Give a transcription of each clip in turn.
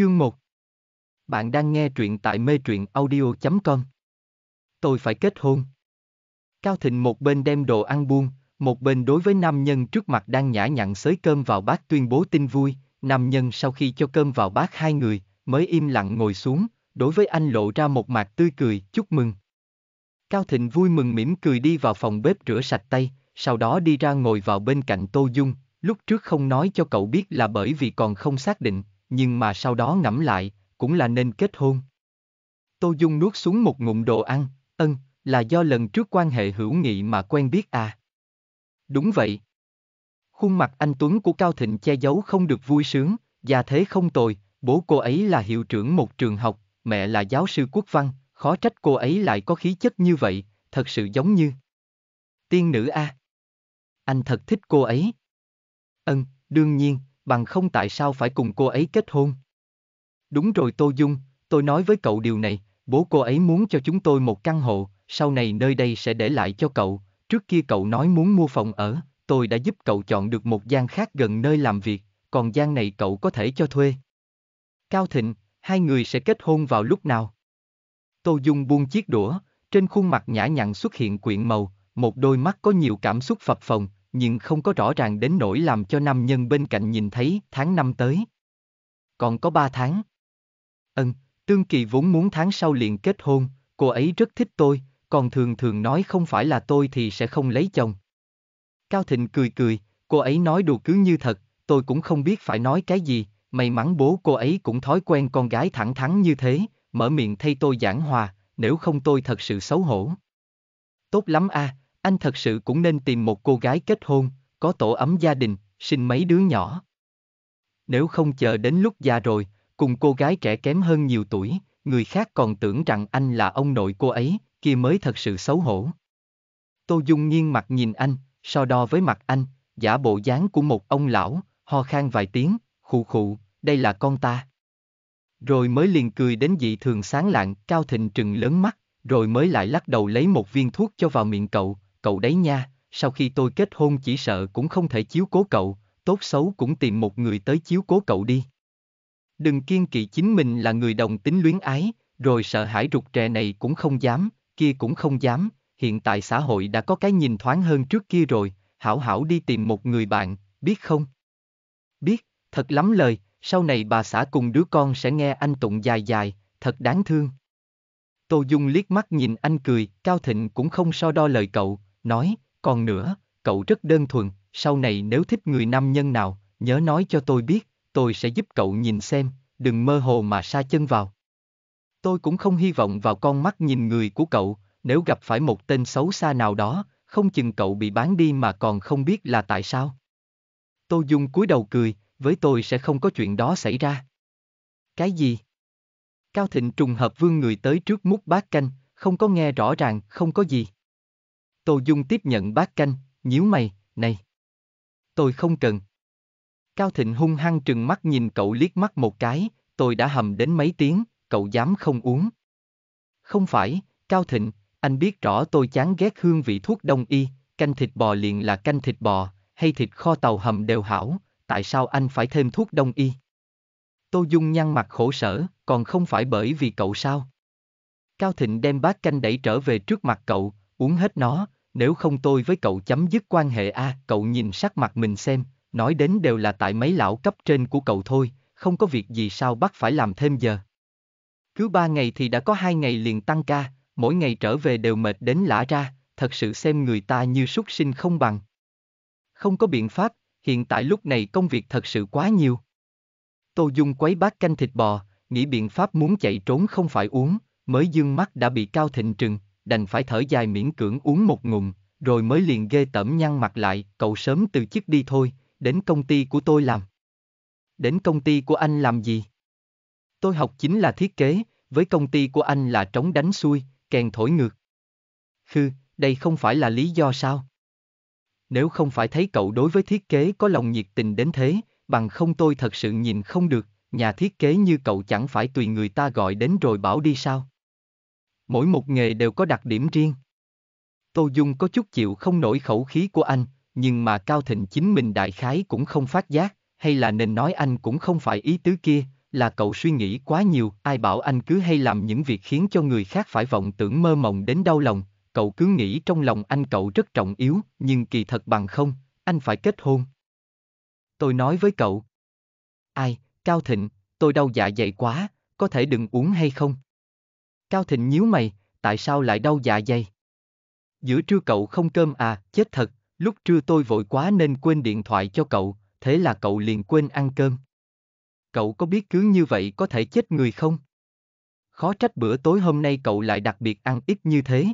Chương 1 Bạn đang nghe truyện tại mê truyện audio.com Tôi phải kết hôn. Cao Thịnh một bên đem đồ ăn buông, một bên đối với nam nhân trước mặt đang nhã nhặn xới cơm vào bát tuyên bố tin vui, nam nhân sau khi cho cơm vào bát hai người, mới im lặng ngồi xuống, đối với anh lộ ra một mặt tươi cười, chúc mừng. Cao Thịnh vui mừng mỉm cười đi vào phòng bếp rửa sạch tay, sau đó đi ra ngồi vào bên cạnh Tô Dung, lúc trước không nói cho cậu biết là bởi vì còn không xác định, nhưng mà sau đó ngẫm lại, cũng là nên kết hôn. Tô Dung nuốt xuống một ngụm đồ ăn, ân, là do lần trước quan hệ hữu nghị mà quen biết à. Đúng vậy. Khuôn mặt anh Tuấn của Cao Thịnh che giấu không được vui sướng, gia thế không tồi, bố cô ấy là hiệu trưởng một trường học, mẹ là giáo sư quốc văn, khó trách cô ấy lại có khí chất như vậy, thật sự giống như. Tiên nữ a. À? Anh thật thích cô ấy. Ân, đương nhiên, bằng không tại sao phải cùng cô ấy kết hôn. Đúng rồi Tô Dung, tôi nói với cậu điều này, bố cô ấy muốn cho chúng tôi một căn hộ, sau này nơi đây sẽ để lại cho cậu, trước kia cậu nói muốn mua phòng ở, tôi đã giúp cậu chọn được một gian khác gần nơi làm việc, còn gian này cậu có thể cho thuê. Cao Thịnh, hai người sẽ kết hôn vào lúc nào? Tô Dung buông chiếc đũa, trên khuôn mặt nhã nhặn xuất hiện quyện màu, một đôi mắt có nhiều cảm xúc phập phồng, nhưng không có rõ ràng đến nỗi làm cho nam nhân bên cạnh nhìn thấy tháng năm tới. Còn có ba tháng. Ân, Tương Kỳ vốn muốn tháng sau liền kết hôn, cô ấy rất thích tôi, còn thường thường nói không phải là tôi thì sẽ không lấy chồng. Cao Thịnh cười cười, cô ấy nói đùa cứ như thật, tôi cũng không biết phải nói cái gì, may mắn bố cô ấy cũng thói quen con gái thẳng thắn như thế, mở miệng thay tôi giảng hòa, nếu không tôi thật sự xấu hổ. Tốt lắm a, à, anh thật sự cũng nên tìm một cô gái kết hôn, có tổ ấm gia đình, sinh mấy đứa nhỏ. Nếu không chờ đến lúc già rồi, cùng cô gái trẻ kém hơn nhiều tuổi, người khác còn tưởng rằng anh là ông nội cô ấy, kia mới thật sự xấu hổ. Tô Dung nghiêng mặt nhìn anh, so đo với mặt anh, giả bộ dáng của một ông lão, ho khan vài tiếng, khụ khụ, đây là con ta. Rồi mới liền cười đến dị thường sáng lạng, cao thịnh trừng lớn mắt, rồi mới lại lắc đầu lấy một viên thuốc cho vào miệng cậu, cậu đấy nha, sau khi tôi kết hôn chỉ sợ cũng không thể chiếu cố cậu, tốt xấu cũng tìm một người tới chiếu cố cậu đi. Đừng kiên kỵ chính mình là người đồng tính luyến ái, rồi sợ hãi rụt rè này cũng không dám, kia cũng không dám, hiện tại xã hội đã có cái nhìn thoáng hơn trước kia rồi, hảo hảo đi tìm một người bạn, biết không? Biết, thật lắm lời, sau này bà xã cùng đứa con sẽ nghe anh tụng dài dài, thật đáng thương. Tô Dung liếc mắt nhìn anh cười, Cao Thịnh cũng không so đo lời cậu, nói, còn nữa, cậu rất đơn thuần, sau này nếu thích người nam nhân nào, nhớ nói cho tôi biết, tôi sẽ giúp cậu nhìn xem, đừng mơ hồ mà sa chân vào. Tôi cũng không hy vọng vào con mắt nhìn người của cậu, nếu gặp phải một tên xấu xa nào đó, không chừng cậu bị bán đi mà còn không biết là tại sao. Tô Dung cúi đầu cười, với tôi sẽ không có chuyện đó xảy ra. Cái gì? Cao Thịnh trùng hợp vương người tới trước múc bát canh, không có nghe rõ ràng, không có gì. Tô Dung tiếp nhận bát canh, nhíu mày, này. Tôi không cần. Cao Thịnh hung hăng trừng mắt nhìn cậu liếc mắt một cái, tôi đã hầm đến mấy tiếng, cậu dám không uống. Không phải, Cao Thịnh, anh biết rõ tôi chán ghét hương vị thuốc đông y, canh thịt bò liền là canh thịt bò, hay thịt kho tàu hầm đều hảo, tại sao anh phải thêm thuốc đông y? Tô Dung nhăn mặt khổ sở, còn không phải bởi vì cậu sao? Cao Thịnh đem bát canh đẩy trở về trước mặt cậu, uống hết nó, nếu không tôi với cậu chấm dứt quan hệ a, à, cậu nhìn sắc mặt mình xem, nói đến đều là tại mấy lão cấp trên của cậu thôi, không có việc gì sao bắt phải làm thêm giờ. Cứ ba ngày thì đã có hai ngày liền tăng ca, mỗi ngày trở về đều mệt đến lã ra, thật sự xem người ta như súc sinh không bằng. Không có biện pháp, hiện tại lúc này công việc thật sự quá nhiều. Tô Dung quấy bát canh thịt bò, nghĩ biện pháp muốn chạy trốn không phải uống, mới dương mắt đã bị Cao Thịnh trừng, đành phải thở dài miễn cưỡng uống một ngụm, rồi mới liền ghê tẩm nhăn mặt lại, cậu sớm từ chức đi thôi, đến công ty của tôi làm. Đến công ty của anh làm gì? Tôi học chính là thiết kế, với công ty của anh là trống đánh xuôi, kèn thổi ngược. Khư, đây không phải là lý do sao? Nếu không phải thấy cậu đối với thiết kế có lòng nhiệt tình đến thế, bằng không tôi thật sự nhìn không được, nhà thiết kế như cậu chẳng phải tùy người ta gọi đến rồi bảo đi sao? Mỗi một nghề đều có đặc điểm riêng. Tô Dung có chút chịu không nổi khẩu khí của anh, nhưng mà Cao Thịnh chính mình đại khái cũng không phát giác, hay là nên nói anh cũng không phải ý tứ kia, là cậu suy nghĩ quá nhiều, ai bảo anh cứ hay làm những việc khiến cho người khác phải vọng tưởng mơ mộng đến đau lòng, cậu cứ nghĩ trong lòng anh cậu rất trọng yếu, nhưng kỳ thật bằng không, anh phải kết hôn. Tôi nói với cậu. Ai, Cao Thịnh, tôi đau dạ dày quá, có thể đừng uống hay không? Cao Thịnh nhíu mày, tại sao lại đau dạ dày? Giữa trưa cậu không cơm à, chết thật, lúc trưa tôi vội quá nên quên điện thoại cho cậu, thế là cậu liền quên ăn cơm. Cậu có biết cứ như vậy có thể chết người không? Khó trách bữa tối hôm nay cậu lại đặc biệt ăn ít như thế.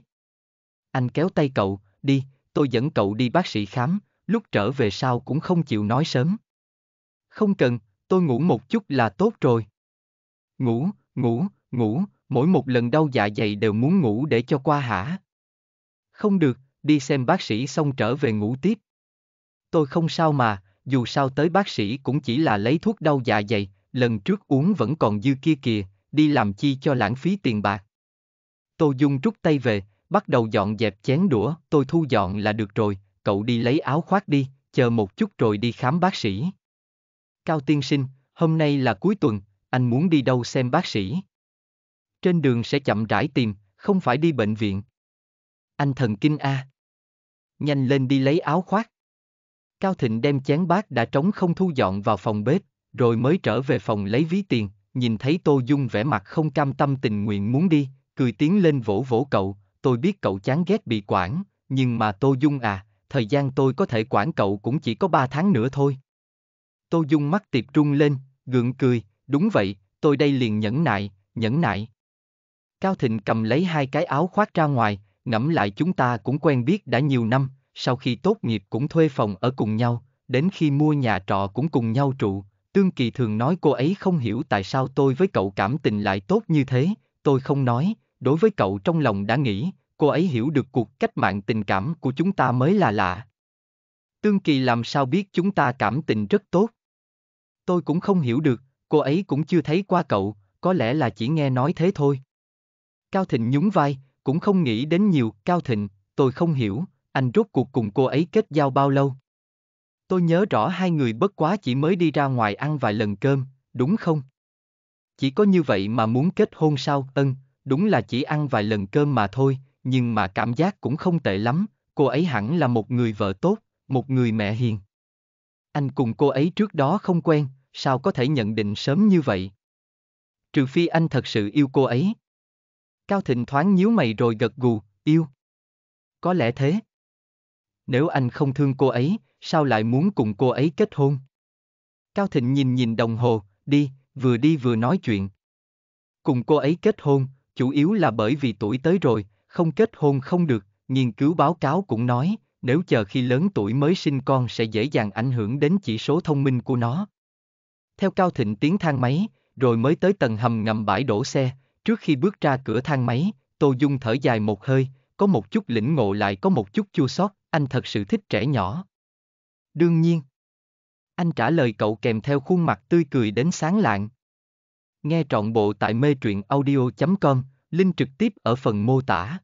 Anh kéo tay cậu, đi, tôi dẫn cậu đi bác sĩ khám, lúc trở về sau cũng không chịu nói sớm. Không cần, tôi ngủ một chút là tốt rồi. Ngủ, ngủ, ngủ, mỗi một lần đau dạ dày đều muốn ngủ để cho qua hả? Không được, đi xem bác sĩ xong trở về ngủ tiếp. Tôi không sao mà, dù sao tới bác sĩ cũng chỉ là lấy thuốc đau dạ dày, lần trước uống vẫn còn dư kia kìa, đi làm chi cho lãng phí tiền bạc. Tô Dung rút tay về, bắt đầu dọn dẹp chén đũa, tôi thu dọn là được rồi, cậu đi lấy áo khoác đi, chờ một chút rồi đi khám bác sĩ. Cao tiên sinh, hôm nay là cuối tuần, anh muốn đi đâu xem bác sĩ? trên đường sẽ chậm rãi tìm, không phải đi bệnh viện. Anh thần kinh a. Nhanh lên đi lấy áo khoác. Cao Thịnh đem chén bát đã trống không thu dọn vào phòng bếp, rồi mới trở về phòng lấy ví tiền, nhìn thấy Tô Dung vẻ mặt không cam tâm tình nguyện muốn đi, cười tiến lên vỗ vỗ cậu, tôi biết cậu chán ghét bị quản, nhưng mà Tô Dung à, thời gian tôi có thể quản cậu cũng chỉ có 3 tháng nữa thôi. Tô Dung mắt tiệp trung lên, gượng cười, đúng vậy, tôi đây liền nhẫn nại, nhẫn nại. Cao Thịnh cầm lấy hai cái áo khoác ra ngoài, ngẫm lại chúng ta cũng quen biết đã nhiều năm, sau khi tốt nghiệp cũng thuê phòng ở cùng nhau, đến khi mua nhà trọ cũng cùng nhau trụ. Tương Kỳ thường nói cô ấy không hiểu tại sao tôi với cậu cảm tình lại tốt như thế, tôi không nói, đối với cậu trong lòng đã nghĩ, cô ấy hiểu được cuộc cách mạng tình cảm của chúng ta mới là lạ. Tương Kỳ làm sao biết chúng ta cảm tình rất tốt? Tôi cũng không hiểu được, cô ấy cũng chưa thấy qua cậu, có lẽ là chỉ nghe nói thế thôi. Cao Thịnh nhún vai, cũng không nghĩ đến nhiều, Cao Thịnh, tôi không hiểu, anh rốt cuộc cùng cô ấy kết giao bao lâu. Tôi nhớ rõ hai người bất quá chỉ mới đi ra ngoài ăn vài lần cơm, đúng không? Chỉ có như vậy mà muốn kết hôn sao, ân, đúng là chỉ ăn vài lần cơm mà thôi, nhưng mà cảm giác cũng không tệ lắm, cô ấy hẳn là một người vợ tốt, một người mẹ hiền. Anh cùng cô ấy trước đó không quen, sao có thể nhận định sớm như vậy? Trừ phi anh thật sự yêu cô ấy. Cao Thịnh thoáng nhíu mày rồi gật gù, yêu. Có lẽ thế. Nếu anh không thương cô ấy, sao lại muốn cùng cô ấy kết hôn? Cao Thịnh nhìn nhìn đồng hồ, đi, vừa đi vừa nói chuyện. Cùng cô ấy kết hôn, chủ yếu là bởi vì tuổi tới rồi, không kết hôn không được, nghiên cứu báo cáo cũng nói, nếu chờ khi lớn tuổi mới sinh con sẽ dễ dàng ảnh hưởng đến chỉ số thông minh của nó. Theo Cao Thịnh tiến thang máy, rồi mới tới tầng hầm ngầm bãi đổ xe, Trước khi bước ra cửa thang máy, Tô Dung thở dài một hơi, có một chút lĩnh ngộ lại có một chút chua xót, anh thật sự thích trẻ nhỏ. Đương nhiên. Anh trả lời cậu kèm theo khuôn mặt tươi cười đến sáng lạng. Nghe trọn bộ tại mê truyện audio.com, link trực tiếp ở phần mô tả.